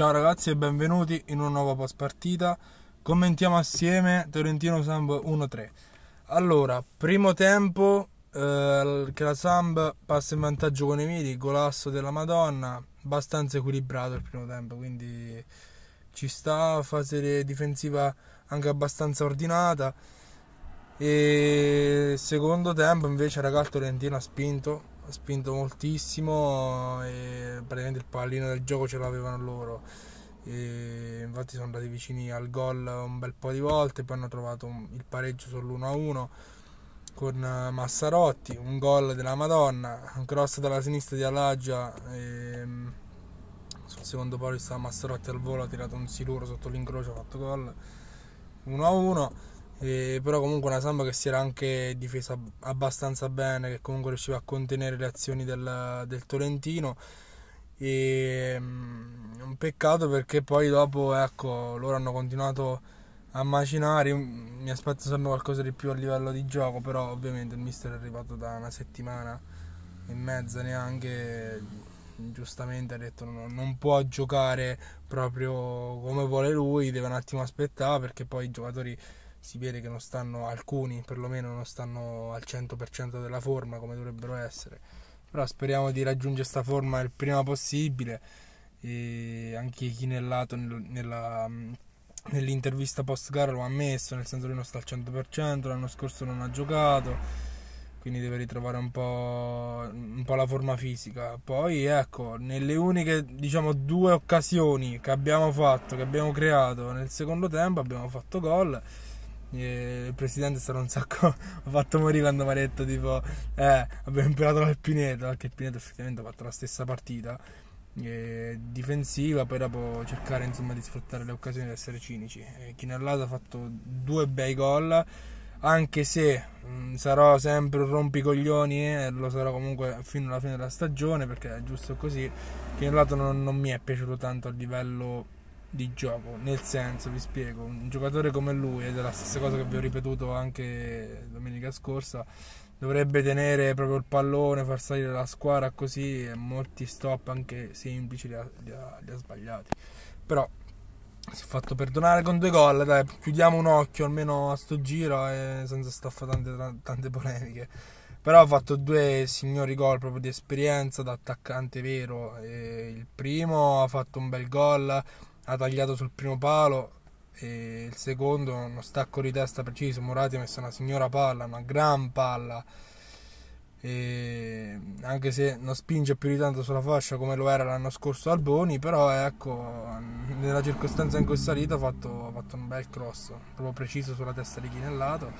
Ciao ragazzi e benvenuti in una nuova post partita. Commentiamo assieme Torrentino Samb 1-3. Allora, primo tempo eh, che la Samb passa in vantaggio con i midi, golasso della Madonna, abbastanza equilibrato il primo tempo, quindi ci sta, fase difensiva anche abbastanza ordinata. E secondo tempo invece ragazzi il Torrentino ha spinto spinto moltissimo e praticamente il pallino del gioco ce l'avevano loro e infatti sono andati vicini al gol un bel po' di volte poi hanno trovato il pareggio sull'1-1 con Massarotti un gol della Madonna un cross dalla sinistra di Alagia ehm, sul secondo palo stava Massarotti al volo ha tirato un siluro sotto l'incrocio ha fatto gol 1-1 eh, però comunque una Samba che si era anche difesa abbastanza bene, che comunque riusciva a contenere le azioni del, del Tolentino. E, um, un peccato perché poi dopo ecco, loro hanno continuato a macinare, mm, mi aspetto sempre qualcosa di più a livello di gioco, però ovviamente il mister è arrivato da una settimana e mezza neanche, giustamente ha detto no, non può giocare proprio come vuole lui, deve un attimo aspettare perché poi i giocatori si vede che non stanno, alcuni perlomeno non stanno al 100% della forma come dovrebbero essere, però speriamo di raggiungere questa forma il prima possibile e anche chi nel lato, nella, nell'intervista post gara lo ha ammesso, nel senso che non sta al 100%, l'anno scorso non ha giocato quindi deve ritrovare un po', un po', la forma fisica. Poi ecco, nelle uniche diciamo, due occasioni che abbiamo fatto, che abbiamo creato nel secondo tempo, abbiamo fatto gol il presidente sarà un sacco ha fatto morire quando mi ha detto tipo eh, abbiamo imparato dal Pineto anche il Pineto effettivamente ha fatto la stessa partita eh, difensiva poi dopo cercare insomma di sfruttare le occasioni di essere cinici eh, Chinellato ha fatto due bei gol anche se mh, mm, sarò sempre un rompicoglioni eh, lo sarò comunque fino alla fine della stagione perché è giusto così Chinellato non, non mi è piaciuto tanto a livello di gioco, nel senso, vi spiego, un giocatore come lui, ed è la stessa cosa che vi ho ripetuto anche domenica scorsa, dovrebbe tenere proprio il pallone, far salire la squadra così e molti stop anche semplici li ha, li ha, li ha sbagliati. Però si è fatto perdonare con due gol, dai, chiudiamo un occhio almeno a sto giro eh, senza staffare tante, tante polemiche. Però ha fatto due signori gol proprio di esperienza da attaccante vero. E il primo ha fatto un bel gol ha tagliato sul primo palo e il secondo uno stacco di testa preciso Morati ha messo una signora palla una gran palla e anche se non spinge più di tanto sulla fascia come lo era l'anno scorso Alboni però ecco nella circostanza in cui è salito ha fatto, ha fatto un bel cross proprio preciso sulla testa di Chinellato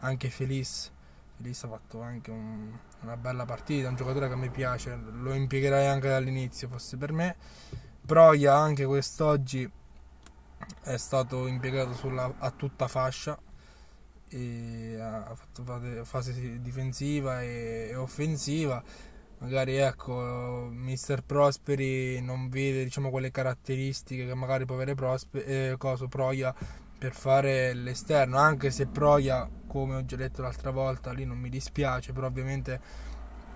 anche Felice Felice ha fatto anche un, una bella partita un giocatore che a me piace lo impiegherei anche dall'inizio fosse per me Proia anche quest'oggi è stato impiegato sulla, a tutta fascia ha fatto fase difensiva e, offensiva magari ecco mister Prosperi non vede diciamo quelle caratteristiche che magari può avere Prospe, eh, coso, Proia per fare l'esterno anche se Proia come ho già detto l'altra volta lì non mi dispiace però ovviamente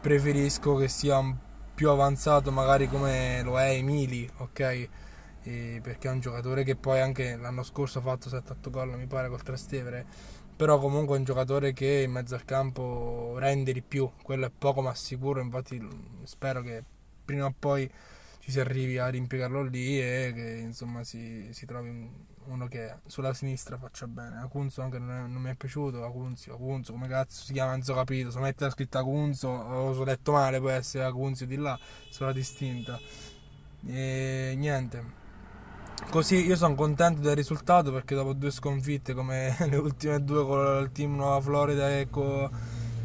preferisco che sia un più avanzato magari come lo è Emili, ok? E perché è un giocatore che poi anche l'anno scorso ha fatto 7-8 gol, mi pare, col Trastevere. Però comunque è un giocatore che in mezzo al campo rende di più, quello è poco ma sicuro, infatti spero che prima o poi ci si arrivi a rimpiegarlo lì e che insomma si, si trovi un, uno che sulla sinistra faccia bene. Acunzo anche non, è, non mi è piaciuto. Acunzio, Acunzio, come cazzo si chiama? Non so capito. Se mette la scritta Acunzo, o se ho male, può essere Acunzio di là, sulla distinta. E niente. Così io sono contento del risultato perché dopo due sconfitte come le ultime due con il team Nuova Florida e con,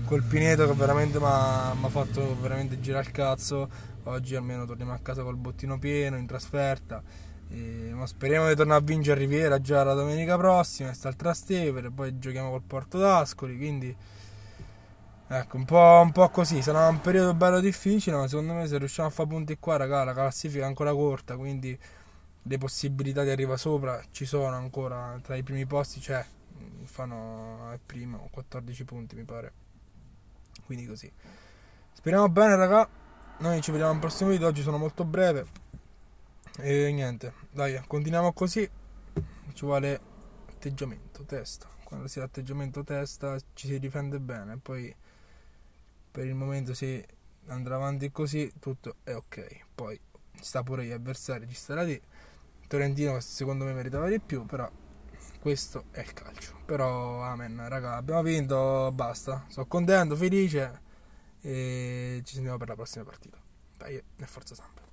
col Pineto che veramente mi ha fatto veramente girare il cazzo, oggi almeno torniamo a casa col bottino pieno in trasferta. E, ma speriamo di tornare a vincere Riviera già la domenica prossima, quest'altra Stevere, poi giochiamo col Porto d'Ascoli, quindi ecco, un po', un po', così, sarà un periodo bello difficile, ma secondo me se riusciamo a fare punti qua, raga, la classifica è ancora corta, quindi le possibilità di arrivare sopra ci sono ancora, tra i primi posti c'è, fanno il primo 14 punti mi pare, quindi così. Speriamo bene, raga, noi ci vediamo al prossimo video, oggi sono molto breve e niente, dai, continuiamo così. Ci vuole atteggiamento, testa. Quando si ha atteggiamento testa ci si difende bene, poi per il momento se andrà avanti così tutto è ok. Poi ci sta pure gli avversari, ci starà lì. Torrentino secondo me meritava di più, però questo è il calcio. Però amen, raga, abbiamo vinto, basta. Sono contento, felice e ci sentiamo per la prossima partita. Dai, e forza sempre.